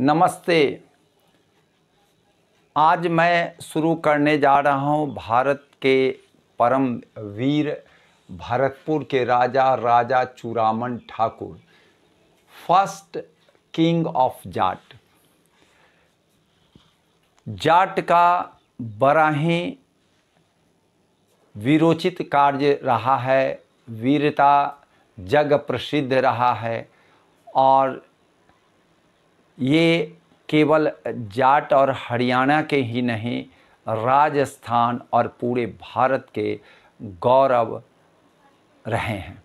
नमस्ते आज मैं शुरू करने जा रहा हूँ भारत के परम वीर भरतपुर के राजा राजा Churaman Thakur first king of Jat Jat का बड़ा ही विरोचित कार्य रहा है वीरता जग प्रसिद्ध रहा है और ये केवल जाट और हरियाणा के ही नहीं राजस्थान और पूरे भारत के गौरव रहे हैं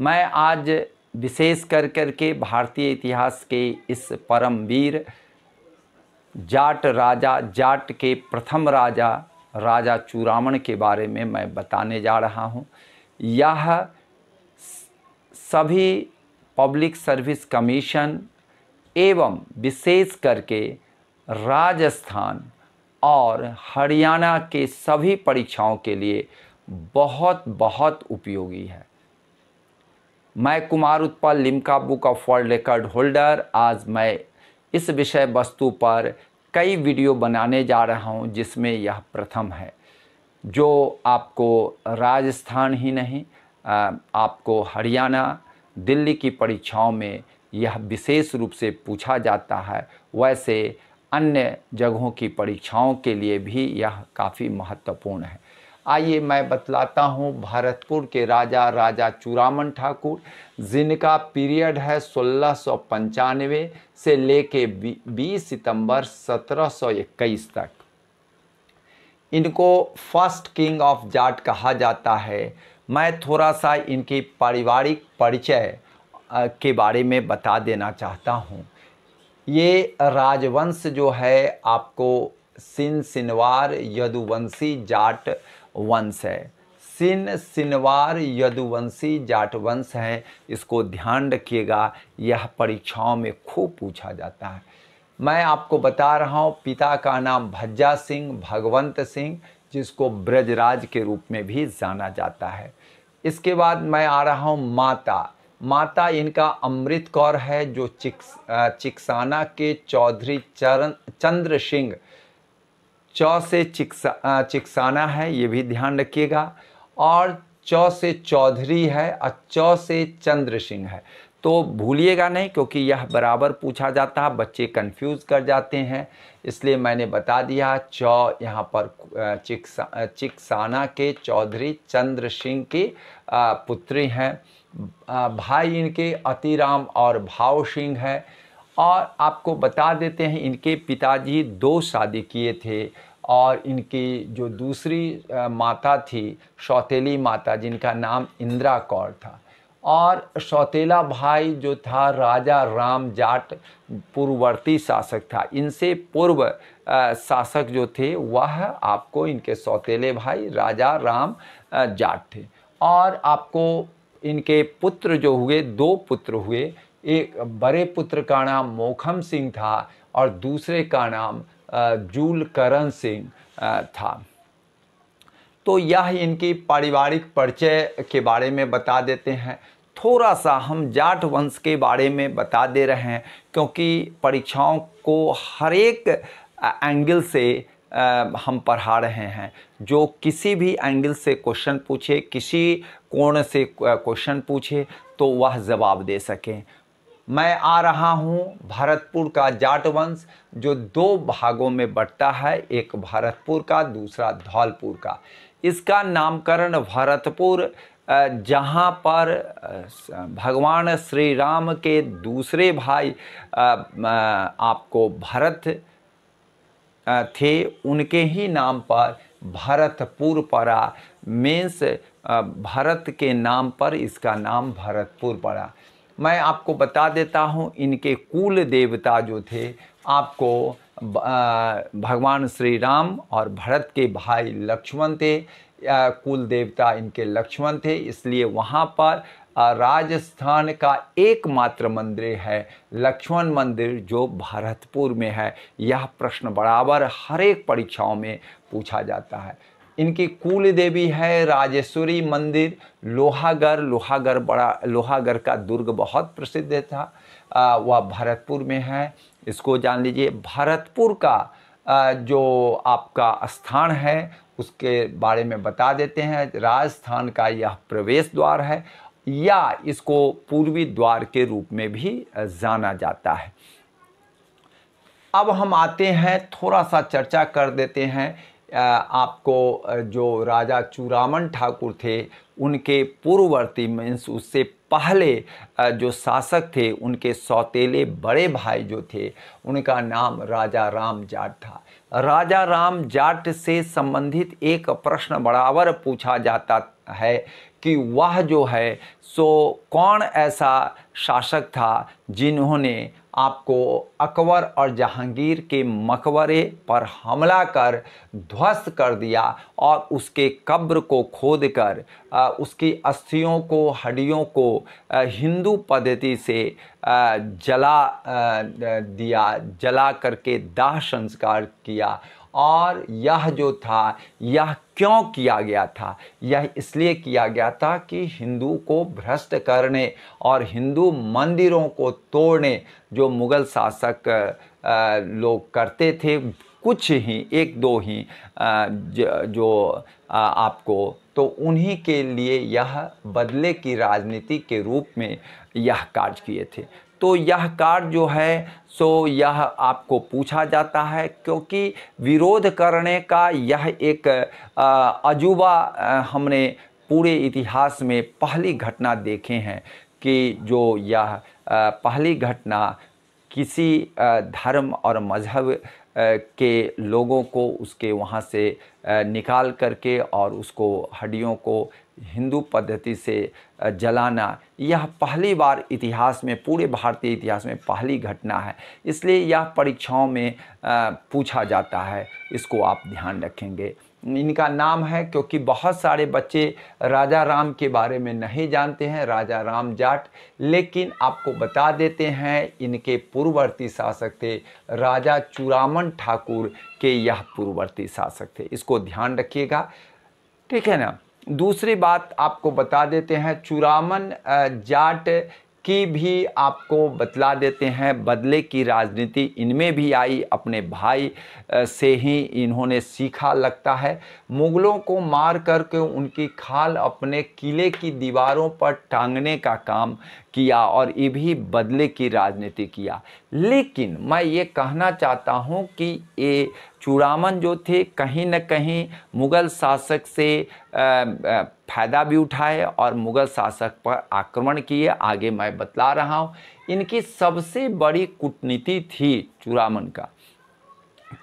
मैं आज विशेष कर कर के भारतीय इतिहास के इस परमवीर जाट राजा जाट के प्रथम राजा राजा चूड़ामण के बारे में मैं बताने जा रहा हूँ यह सभी पब्लिक सर्विस कमीशन एवं विशेष करके राजस्थान और हरियाणा के सभी परीक्षाओं के लिए बहुत बहुत उपयोगी है मैं Kumar Utpal Limca book of world record holder आज मैं इस विषय वस्तु पर कई वीडियो बनाने जा रहा हूं जिसमें यह प्रथम है जो आपको राजस्थान ही नहीं आपको हरियाणा दिल्ली की परीक्षाओं में यह विशेष रूप से पूछा जाता है वैसे अन्य जगहों की परीक्षाओं के लिए भी यह काफ़ी महत्वपूर्ण है आइए मैं बतलाता हूँ भरतपुर के राजा राजा चूड़ामन ठाकुर जिनका पीरियड है सोलह से लेके 20 सितंबर 1721 तक इनको फर्स्ट किंग ऑफ जाट कहा जाता है मैं थोड़ा सा इनकी पारिवारिक परिचय के बारे में बता देना चाहता हूँ ये राजवंश जो है आपको सिन सिनवार यदुवंशी जाट वंश है सिन सिनवार यदुवंशी जाट वंश है इसको ध्यान रखिएगा यह परीक्षाओं में खूब पूछा जाता है मैं आपको बता रहा हूँ पिता का नाम भज्जा सिंह भगवंत सिंह जिसको ब्रजराज के रूप में भी जाना जाता है इसके बाद मैं आ रहा हूँ माता माता इनका अमृत कौर है जो चिक्स चिक्साना के चौधरी चरण चंद्र सिंह चौ से चिक्सा चिक्साना है ये भी ध्यान रखिएगा और चौ से चौधरी है और चौ से चंद्र सिंह है तो भूलिएगा नहीं क्योंकि यह बराबर पूछा जाता है बच्चे कंफ्यूज कर जाते हैं इसलिए मैंने बता दिया चौ यहाँ पर चिक्सा चिक्साना के चौधरी चंद्र सिंह की पुत्री हैं भाई इनके अतिराम और भाव सिंह है और आपको बता देते हैं इनके पिताजी दो शादी किए थे और इनकी जो दूसरी माता थी सौतेली माता जिनका नाम इंदिरा कौर था और सौतेला भाई जो था राजा राम जाट पूर्ववर्ती शासक था इनसे पूर्व शासक जो थे वह आपको इनके सौतेले भाई राजा राम जाट थे और आपको इनके पुत्र जो हुए दो पुत्र हुए एक बड़े पुत्र का नाम मोखम सिंह था और दूसरे का नाम जूल करण सिंह था तो यह इनकी पारिवारिक परिचय के बारे में बता देते हैं थोड़ा सा हम जाट वंश के बारे में बता दे रहे हैं क्योंकि परीक्षाओं को हर एक एंगल से हम पढ़ा रहे हैं जो किसी भी एंगल से क्वेश्चन पूछे किसी कोण से क्वेश्चन पूछे तो वह जवाब दे सकें मैं आ रहा हूँ भरतपुर का जाट वंश जो दो भागों में बटता है एक भरतपुर का दूसरा धौलपुर का इसका नामकरण भरतपुर जहाँ पर भगवान श्री राम के दूसरे भाई आपको भरत थे उनके ही नाम पर भरतपुर पड़ा मीन्स भारत के नाम पर इसका नाम भरतपुर पड़ा मैं आपको बता देता हूँ इनके कुल देवता जो थे आपको भगवान श्री राम और भरत के भाई लक्ष्मण थे कुल देवता इनके लक्ष्मण थे इसलिए वहाँ पर राजस्थान का एकमात्र मंदिर है लक्ष्मण मंदिर जो भारतपुर में है यह प्रश्न बराबर हर एक परीक्षाओं में पूछा जाता है इनकी कुल देवी है राजेश्वरी मंदिर लोहागढ़ लोहागढ़ बड़ा लोहागढ़ का दुर्ग बहुत प्रसिद्ध था वह भरतपुर में है इसको जान लीजिए भरतपुर का जो आपका स्थान है उसके बारे में बता देते हैं राजस्थान का यह प्रवेश द्वार है या इसको पूर्वी द्वार के रूप में भी जाना जाता है अब हम आते हैं थोड़ा सा चर्चा कर देते हैं आपको जो राजा चूड़ामन ठाकुर थे उनके पूर्ववर्ती मीन्स उससे पहले जो शासक थे उनके सौतेले बड़े भाई जो थे उनका नाम राजा राम जाट था राजा राम जाट से संबंधित एक प्रश्न बराबर पूछा जाता है कि वह जो है सो कौन ऐसा शासक था जिन्होंने आपको अकबर और जहांगीर के मकबरे पर हमला कर ध्वस्त कर दिया और उसके कब्र को खोद कर उसकी अस्थियों को हड्डियों को हिंदू पद्धति से जला दिया जला करके दाह संस्कार किया और यह जो था यह क्यों किया गया था यह इसलिए किया गया था कि हिंदू को भ्रष्ट करने और हिंदू मंदिरों को तोड़ने जो मुग़ल शासक लोग करते थे कुछ ही एक दो ही जो आपको तो उन्हीं के लिए यह बदले की राजनीति के रूप में यह कार्य किए थे तो यह कार्य जो है सो यह आपको पूछा जाता है क्योंकि विरोध करने का यह एक अजूबा हमने पूरे इतिहास में पहली घटना देखे हैं कि जो यह पहली घटना किसी धर्म और मज़हब के लोगों को उसके वहाँ से निकाल करके और उसको हड्डियों को हिंदू पद्धति से जलाना यह पहली बार इतिहास में पूरे भारतीय इतिहास में पहली घटना है इसलिए यह परीक्षाओं में पूछा जाता है इसको आप ध्यान रखेंगे इनका नाम है क्योंकि बहुत सारे बच्चे राजा राम के बारे में नहीं जानते हैं राजा राम जाट लेकिन आपको बता देते हैं इनके पूर्ववर्ती शासक थे राजा चूड़ामन ठाकुर के यह पूर्ववर्ती शासक थे इसको ध्यान रखिएगा ठीक है ना दूसरी बात आपको बता देते हैं चुरामन जाट की भी आपको बतला देते हैं बदले की राजनीति इनमें भी आई अपने भाई से ही इन्होंने सीखा लगता है मुग़लों को मार करके उनकी खाल अपने किले की दीवारों पर टांगने का काम किया और ये भी बदले की राजनीति किया लेकिन मैं ये कहना चाहता हूँ कि ये चूड़ामन जो थे कहीं न कहीं मुग़ल शासक से फ़ायदा भी उठाए और मुग़ल शासक पर आक्रमण किए आगे मैं बतला रहा हूँ इनकी सबसे बड़ी कूटनीति थी चूड़ामन का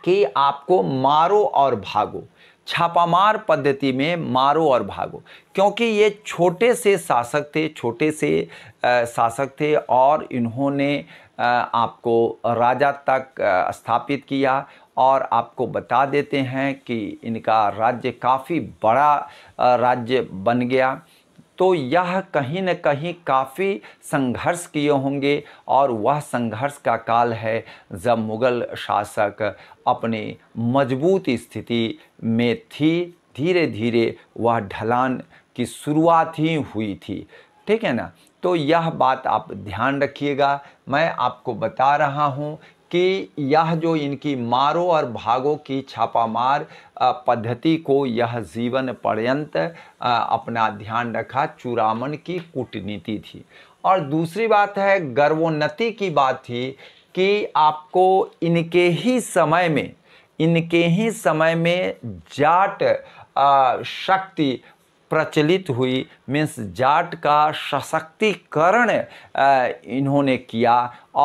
कि आपको मारो और भागो छापामार पद्धति में मारो और भागो क्योंकि ये छोटे से शासक थे छोटे से शासक थे और इन्होंने आपको राजा तक स्थापित किया और आपको बता देते हैं कि इनका राज्य काफ़ी बड़ा राज्य बन गया तो यह कहीं न कहीं काफ़ी संघर्ष किए होंगे और वह संघर्ष का काल है जब मुग़ल शासक अपने मजबूत स्थिति में थी धीरे धीरे वह ढलान की शुरुआत ही हुई थी ठीक है ना तो यह बात आप ध्यान रखिएगा मैं आपको बता रहा हूँ कि यह जो इनकी मारो और भागो की छापामार पद्धति को यह जीवन पर्यंत अपना ध्यान रखा चूरामन की कूटनीति थी और दूसरी बात है गर्वोन्नति की बात थी कि आपको इनके ही समय में इनके ही समय में जाट शक्ति प्रचलित हुई मीन्स जाट का सशक्तिकरण इन्होंने किया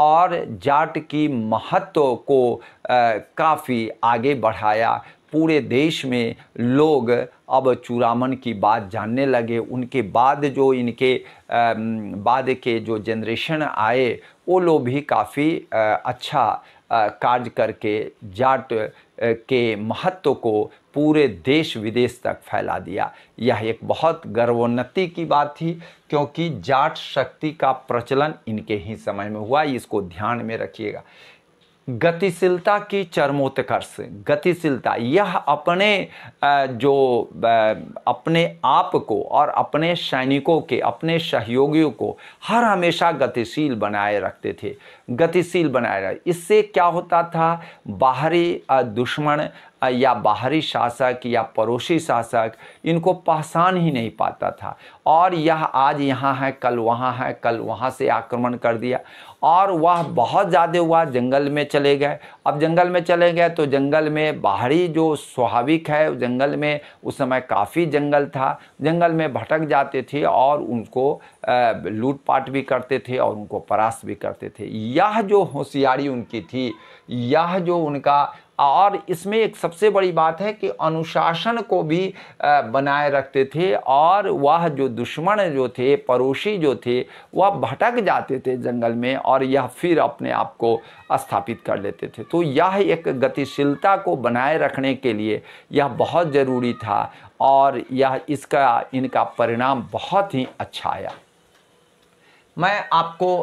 और जाट की महत्व को काफ़ी आगे बढ़ाया पूरे देश में लोग अब चूरामन की बात जानने लगे उनके बाद जो इनके बाद के जो जनरेशन आए वो लोग भी काफ़ी अच्छा कार्य करके जाट के महत्व को पूरे देश विदेश तक फैला दिया यह एक बहुत गर्वोन्नति की बात थी क्योंकि जाट शक्ति का प्रचलन इनके ही समय में हुआ इसको ध्यान में रखिएगा गतिशीलता की चरमोत्कर्ष गतिशीलता यह अपने जो अपने आप को और अपने सैनिकों के अपने सहयोगियों को हर हमेशा गतिशील बनाए रखते थे गतिशील बनाए रहे इससे क्या होता था बाहरी दुश्मन या बाहरी शासक या पड़ोसी शासक इनको पहचान ही नहीं पाता था और यह आज यहाँ है कल वहाँ है कल वहाँ से आक्रमण कर दिया और वह बहुत ज़्यादा हुआ जंगल में चले गए अब जंगल में चले गए तो जंगल में बाहरी जो स्वाभाविक है जंगल में उस समय काफ़ी जंगल था जंगल में भटक जाते थे और उनको लूटपाट भी करते थे और उनको परास्त भी करते थे यह जो होशियारी उनकी थी यह जो उनका और इसमें एक सबसे बड़ी बात है कि अनुशासन को भी बनाए रखते थे और वह जो दुश्मन जो थे पड़ोसी जो थे वह भटक जाते थे जंगल में और यह फिर अपने आप को स्थापित कर लेते थे तो यह एक गतिशीलता को बनाए रखने के लिए यह बहुत ज़रूरी था और यह इसका इनका परिणाम बहुत ही अच्छा आया मैं आपको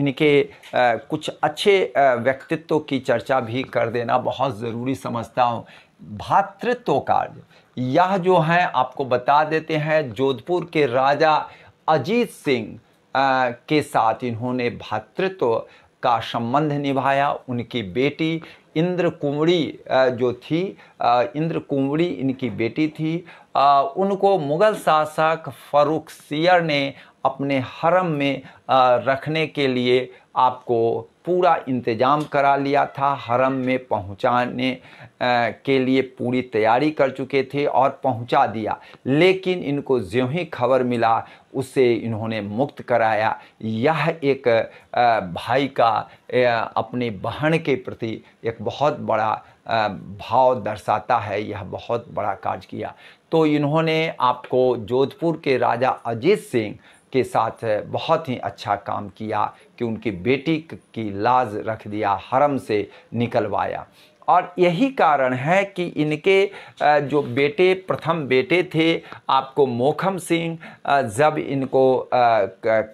इनके कुछ अच्छे व्यक्तित्व की चर्चा भी कर देना बहुत ज़रूरी समझता हूँ भातृत्व कार्य यह जो है आपको बता देते हैं जोधपुर के राजा अजीत सिंह के साथ इन्होंने भातृत्व का संबंध निभाया उनकी बेटी इंद्र कुंवड़ी जो थी इंद्र कुंवड़ी इनकी बेटी थी उनको मुग़ल शासक फरूख सियर ने अपने हरम में रखने के लिए आपको पूरा इंतज़ाम करा लिया था हरम में पहुंचाने के लिए पूरी तैयारी कर चुके थे और पहुंचा दिया लेकिन इनको ज्यों ही खबर मिला उससे इन्होंने मुक्त कराया यह एक भाई का अपनी बहन के प्रति एक बहुत बड़ा भाव दर्शाता है यह बहुत बड़ा कार्य किया तो इन्होंने आपको जोधपुर के राजा अजीत सिंह के साथ बहुत ही अच्छा काम किया कि उनकी बेटी की लाज रख दिया हरम से निकलवाया और यही कारण है कि इनके जो बेटे प्रथम बेटे थे आपको मोखम सिंह जब इनको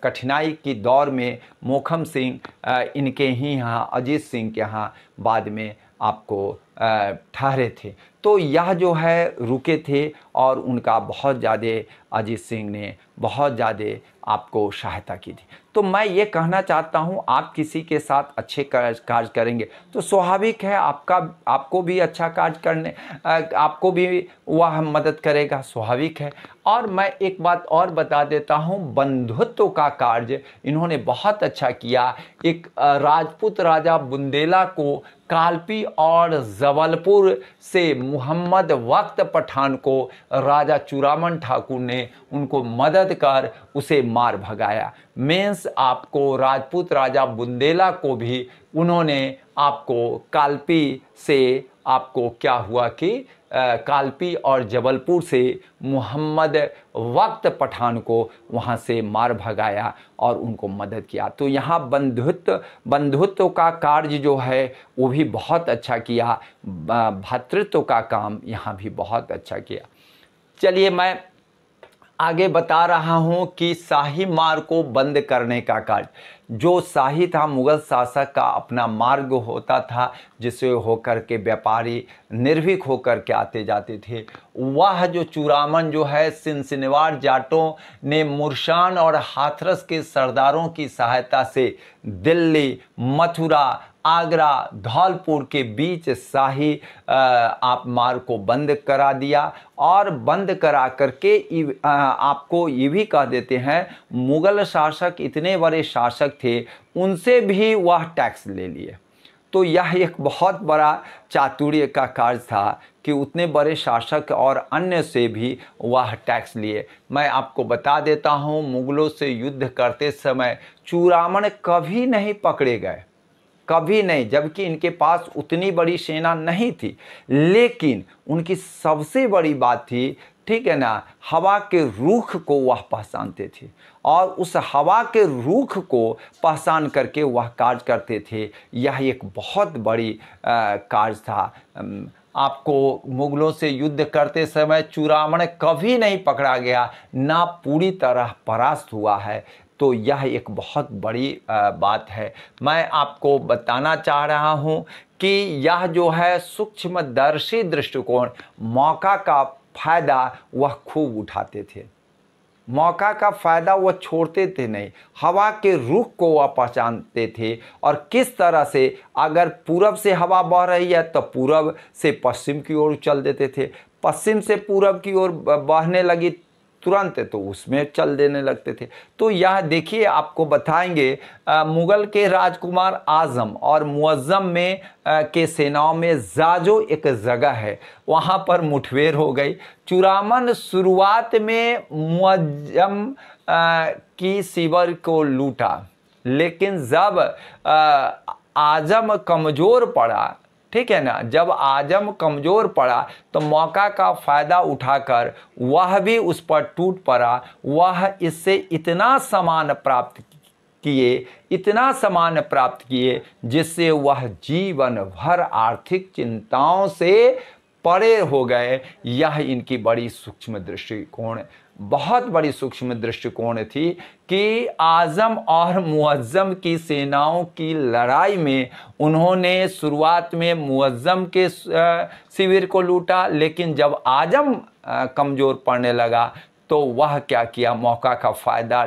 कठिनाई की दौर में मोखम सिंह इनके ही यहाँ अजीत सिंह के यहाँ बाद में आपको ठहरे थे तो यह जो है रुके थे और उनका बहुत ज़्यादा अजीत सिंह ने बहुत ज़्यादा आपको सहायता की थी तो मैं ये कहना चाहता हूँ आप किसी के साथ अच्छे कार्य करेंगे तो स्वाभाविक है आपका आपको भी अच्छा कार्य करने आपको भी वह मदद करेगा स्वाभाविक है और मैं एक बात और बता देता हूँ बंधुत्व का कार्य इन्होंने बहुत अच्छा किया एक राजपूत राजा बुंदेला को कालपी और जबलपुर से मोहम्मद वक्त पठान को राजा चूड़ामन ठाकुर ने उनको मदद कर उसे मार भगाया मेंस आपको राजपूत राजा बुंदेला को भी उन्होंने आपको कालपी से आपको क्या हुआ कि कालपी और जबलपुर से मोहम्मद वक्त पठान को वहाँ से मार भगाया और उनको मदद किया तो यहाँ बंधुत्व बंधुत्व का कार्य जो है वो भी बहुत अच्छा किया भ्रातृत्व का काम यहाँ भी बहुत अच्छा किया चलिए मैं आगे बता रहा हूँ कि शाही मार्ग को बंद करने का कार्य जो शाही था मुगल शासक का अपना मार्ग होता था जिसे होकर के व्यापारी निर्भीक होकर के आते जाते थे वह जो चूरामन जो है सिंसिनवार जाटों ने मुरशान और हाथरस के सरदारों की सहायता से दिल्ली मथुरा आगरा धौलपुर के बीच शाही आप मार्ग को बंद करा दिया और बंद करा करके आपको ये भी कह देते हैं मुग़ल शासक इतने बड़े शासक थे उनसे भी वह टैक्स ले लिए तो यह एक बहुत बड़ा चातुर्य का कार्य था कि उतने बड़े शासक और अन्य से भी वह टैक्स लिए मैं आपको बता देता हूँ मुग़लों से युद्ध करते समय चूरामण कभी नहीं पकड़े गए कभी नहीं जबकि इनके पास उतनी बड़ी सेना नहीं थी लेकिन उनकी सबसे बड़ी बात थी ठीक है ना हवा के रूख को वह पहचानते थे और उस हवा के रूख को पहचान करके वह कार्य करते थे यह एक बहुत बड़ी कार्य था आपको मुगलों से युद्ध करते समय चूरामण कभी नहीं पकड़ा गया ना पूरी तरह परास्त हुआ है तो यह एक बहुत बड़ी बात है मैं आपको बताना चाह रहा हूँ कि यह जो है सूक्ष्मदर्शी दृष्टिकोण मौका का फ़ायदा वह खूब उठाते थे मौका का फ़ायदा वह छोड़ते थे नहीं हवा के रुख को वह पहचानते थे और किस तरह से अगर पूरब से हवा बह रही है तो पूरब से पश्चिम की ओर चल देते थे पश्चिम से पूरब की ओर बहने लगी तुरंत तो उसमें चल देने लगते थे तो यह देखिए आपको बताएंगे मुग़ल के राजकुमार आज़म और मुअज़म में आ, के सेनाओं में जाजो एक जगह है वहाँ पर मुठभेड़ हो गई चुरामन शुरुआत में मुअज़म की शिवर को लूटा लेकिन जब आ, आजम कमज़ोर पड़ा ठीक है ना जब आजम कमज़ोर पड़ा तो मौका का फ़ायदा उठाकर वह भी उस पर टूट पड़ा वह इससे इतना सामान प्राप्त किए इतना सामान प्राप्त किए जिससे वह जीवन भर आर्थिक चिंताओं से परे हो गए यह इनकी बड़ी सूक्ष्म दृष्टिकोण बहुत बड़ी सूक्ष्म दृष्टिकोण थी कि आज़म और मुअज़्ज़म की सेनाओं की लड़ाई में उन्होंने शुरुआत में मुअज़्ज़म के शिविर को लूटा लेकिन जब आज़म कमज़ोर पड़ने लगा तो वह क्या किया मौका का फ़ायदा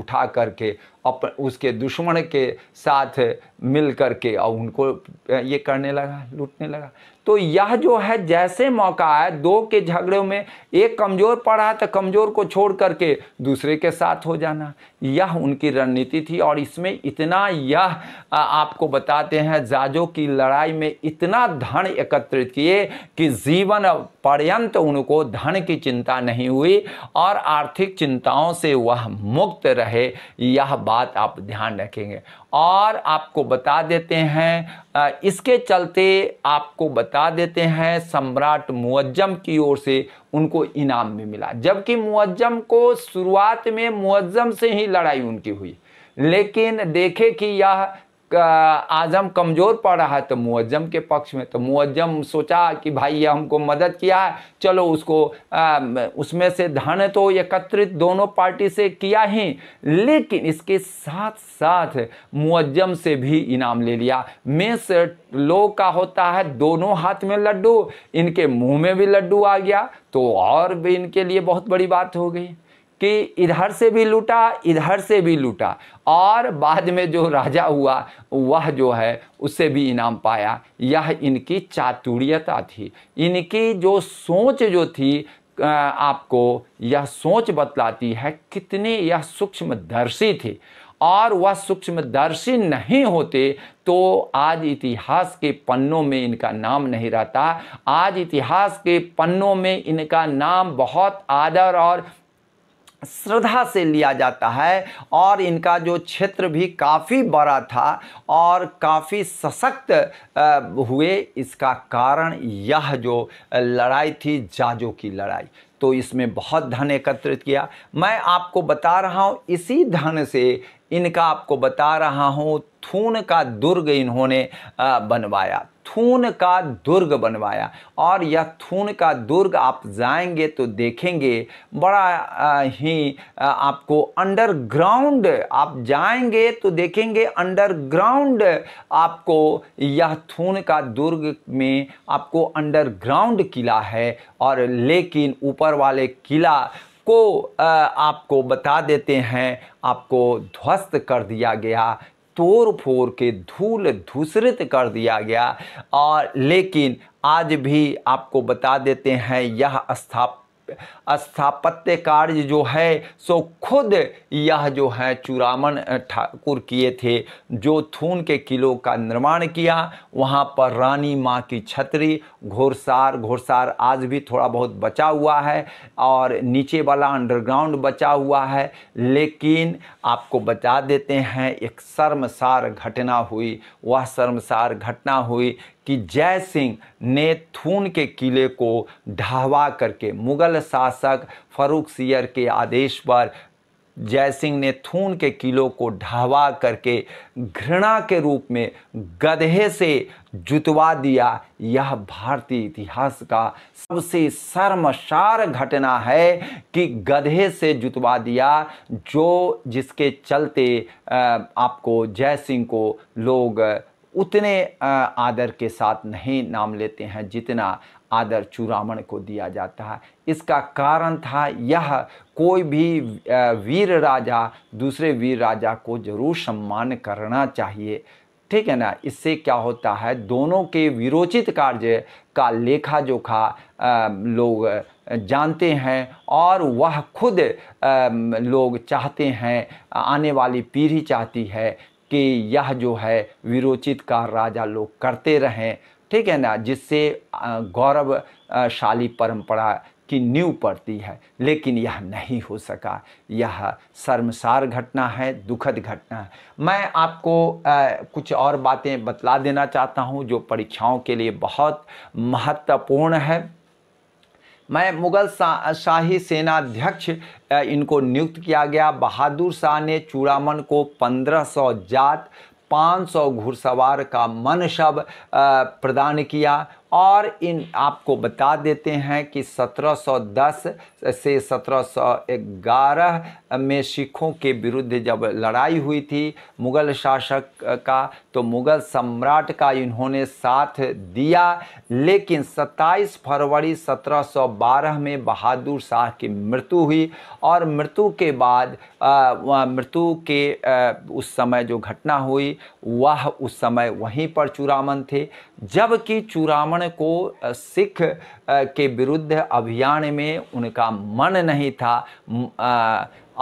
उठा करके अप उसके दुश्मन के साथ मिल करके और उनको ये करने लगा लूटने लगा तो यह जो है जैसे मौका आए दो के झगड़ों में एक कमज़ोर पड़ा तो कमज़ोर को छोड़ करके दूसरे के साथ हो जाना यह उनकी रणनीति थी और इसमें इतना यह आपको बताते हैं जाजों की लड़ाई में इतना धन एकत्रित किए कि जीवन पर्यंत उनको धन की चिंता नहीं हुई और आर्थिक चिंताओं से वह मुक्त रहे यह बात आप ध्यान रखेंगे और आपको बता देते हैं इसके चलते आपको बता देते हैं सम्राट मुअज्जम की ओर से उनको इनाम भी मिला जबकि मुअज्जम को शुरुआत में मुअज्जम से ही लड़ाई उनकी हुई लेकिन देखे कि यह आज़म कमज़ोर पड़ रहा है तो मुअज्जम के पक्ष में तो मुअज्जम सोचा कि भाई ये हमको मदद किया है चलो उसको आ, उसमें से धन तो एकत्रित दोनों पार्टी से किया ही लेकिन इसके साथ साथ मुअज्जम से भी इनाम ले लिया मेस लोग का होता है दोनों हाथ में लड्डू इनके मुंह में भी लड्डू आ गया तो और भी इनके लिए बहुत बड़ी बात हो गई कि इधर से भी लूटा इधर से भी लूटा और बाद में जो राजा हुआ वह जो है उससे भी इनाम पाया यह इनकी चातुर्यता थी इनकी जो सोच जो थी आपको यह सोच बतलाती है कितने यह सूक्ष्मदर्शी थे और वह सूक्ष्मदर्शी नहीं होते तो आज इतिहास के पन्नों में इनका नाम नहीं रहता आज इतिहास के पन्नों में इनका नाम बहुत आदर और श्रद्धा से लिया जाता है और इनका जो क्षेत्र भी काफ़ी बड़ा था और काफ़ी सशक्त हुए इसका कारण यह जो लड़ाई थी जाजों की लड़ाई तो इसमें बहुत धन एकत्रित किया मैं आपको बता रहा हूँ इसी धन से इनका आपको बता रहा हूँ थून का दुर्ग इन्होंने बनवाया थून का दुर्ग बनवाया और यह थून का दुर्ग आप जाएंगे तो देखेंगे बड़ा ही आपको अंडरग्राउंड आप जाएंगे तो देखेंगे अंडरग्राउंड आपको यह थून का दुर्ग में आपको अंडरग्राउंड किला है और लेकिन ऊपर वाले किला को आपको बता देते हैं आपको ध्वस्त कर दिया गया तोड़ फोड़ के धूल धूसरित कर दिया गया और लेकिन आज भी आपको बता देते हैं यह स्थापना स्थापत्य कार्य जो है सो खुद यह जो है चूड़ामन ठाकुर किए थे जो थून के किलो का निर्माण किया वहाँ पर रानी माँ की छतरी घोड़सार घोड़सार आज भी थोड़ा बहुत बचा हुआ है और नीचे वाला अंडरग्राउंड बचा हुआ है लेकिन आपको बता देते हैं एक शर्मसार घटना हुई वह शर्मसार घटना हुई कि जय सिंह ने थून के किले को ढावा करके मुग़ल शासक फरूख सियर के आदेश पर जय सिंह ने थून के किलों को ढावा करके घृणा के रूप में गधे से जुतवा दिया यह भारतीय इतिहास का सबसे शर्मसार घटना है कि गधे से जुतवा दिया जो जिसके चलते आपको जय सिंह को लोग उतने आदर के साथ नहीं नाम लेते हैं जितना आदर चूड़ामण को दिया जाता है इसका कारण था यह कोई भी वीर राजा दूसरे वीर राजा को जरूर सम्मान करना चाहिए ठीक है ना इससे क्या होता है दोनों के विरोचित कार्य का लेखा जोखा लोग जानते हैं और वह खुद लोग चाहते हैं आने वाली पीढ़ी चाहती है कि यह जो है विरोचित का राजा लोग करते रहें ठीक है ना जिससे गौरवशाली परंपरा की नींव पड़ती है लेकिन यह नहीं हो सका यह शर्मसार घटना है दुखद घटना है मैं आपको आ, कुछ और बातें बतला देना चाहता हूँ जो परीक्षाओं के लिए बहुत महत्वपूर्ण है मैं मुग़ल शाही सेनाध्यक्ष इनको नियुक्त किया गया बहादुर शाह ने चूड़ामन को 1500 जात 500 घुड़सवार का मन शब प्रदान किया और इन आपको बता देते हैं कि 1710 से 1711 में सिखों के विरुद्ध जब लड़ाई हुई थी मुग़ल शासक का तो मुग़ल सम्राट का इन्होंने साथ दिया लेकिन 27 फरवरी 1712 में बहादुर शाह की मृत्यु हुई और मृत्यु के बाद मृत्यु के आ, उस समय जो घटना हुई वह उस समय वहीं पर चुरामन थे जबकि चूड़ामन ब्राह्मण को सिख के विरुद्ध अभियान में उनका मन नहीं था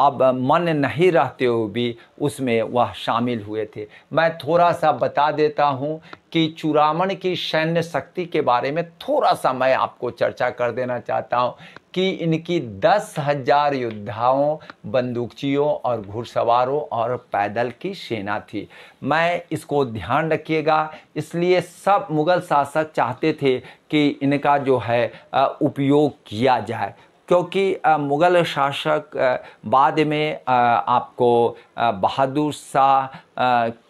अब मन नहीं रहते हुए भी उसमें वह शामिल हुए थे मैं थोड़ा सा बता देता हूँ कि चूड़ामण की सैन्य शक्ति के बारे में थोड़ा सा मैं आपको चर्चा कर देना चाहता हूँ कि इनकी दस हजार योद्धाओं बंदूकचियों और घुड़सवारों और पैदल की सेना थी मैं इसको ध्यान रखिएगा इसलिए सब मुग़ल शासक चाहते थे कि इनका जो है उपयोग किया जाए क्योंकि मुग़ल शासक बाद में आपको बहादुर शाह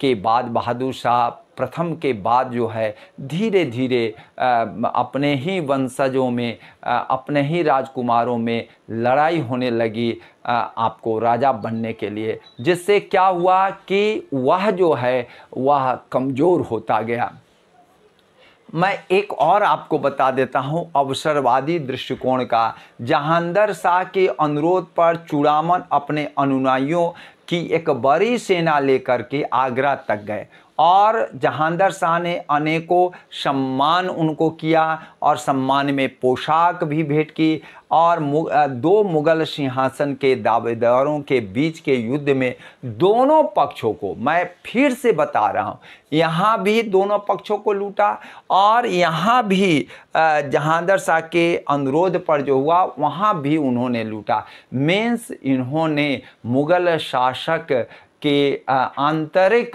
के बाद बहादुर शाह प्रथम के बाद जो है धीरे धीरे अपने ही वंशजों में अपने ही राजकुमारों में लड़ाई होने लगी आपको राजा बनने के लिए जिससे क्या हुआ कि वह जो है वह कमज़ोर होता गया मैं एक और आपको बता देता हूं अवसरवादी दृष्टिकोण का जहांदर शाह के अनुरोध पर चूड़ामन अपने अनुयायियों की एक बड़ी सेना लेकर के आगरा तक गए और जहांदर शाह ने अनेकों सम्मान उनको किया और सम्मान में पोशाक भी भेंट की और दो मुगल सिंहासन के दावेदारों के बीच के युद्ध में दोनों पक्षों को मैं फिर से बता रहा हूँ यहाँ भी दोनों पक्षों को लूटा और यहाँ भी जहांदर शाह के अनुरोध पर जो हुआ वहाँ भी उन्होंने लूटा मीन्स इन्होंने मुगल शासक कि आंतरिक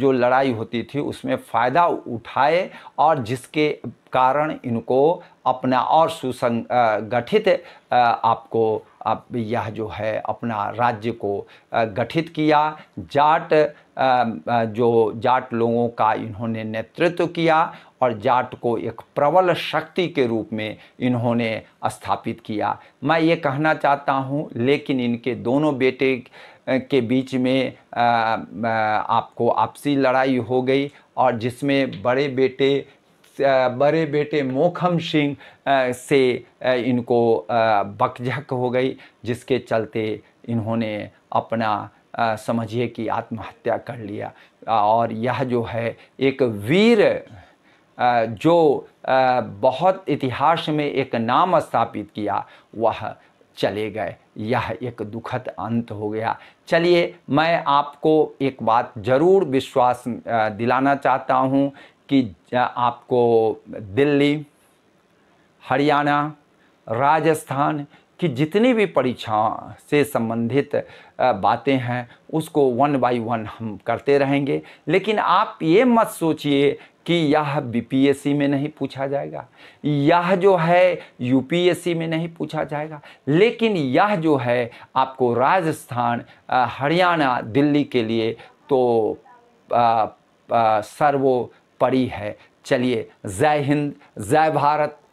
जो लड़ाई होती थी उसमें फ़ायदा उठाए और जिसके कारण इनको अपना और सुसंगठित आपको आप यह जो है अपना राज्य को गठित किया जाट जो जाट लोगों का इन्होंने नेतृत्व किया और जाट को एक प्रबल शक्ति के रूप में इन्होंने स्थापित किया मैं ये कहना चाहता हूँ लेकिन इनके दोनों बेटे के बीच में आपको आपसी लड़ाई हो गई और जिसमें बड़े बेटे बड़े बेटे मोखम सिंह से इनको बकझक हो गई जिसके चलते इन्होंने अपना समझिए कि आत्महत्या कर लिया और यह जो है एक वीर जो बहुत इतिहास में एक नाम स्थापित किया वह चले गए यह एक दुखद अंत हो गया चलिए मैं आपको एक बात ज़रूर विश्वास दिलाना चाहता हूँ कि आपको दिल्ली हरियाणा राजस्थान कि जितनी भी परीक्षाओं से संबंधित बातें हैं उसको वन बाय वन हम करते रहेंगे लेकिन आप ये मत सोचिए कि यह बीपीएससी में नहीं पूछा जाएगा यह जो है यूपीएससी में नहीं पूछा जाएगा लेकिन यह जो है आपको राजस्थान हरियाणा दिल्ली के लिए तो सर्वोपरि है चलिए जय हिंद जय भारत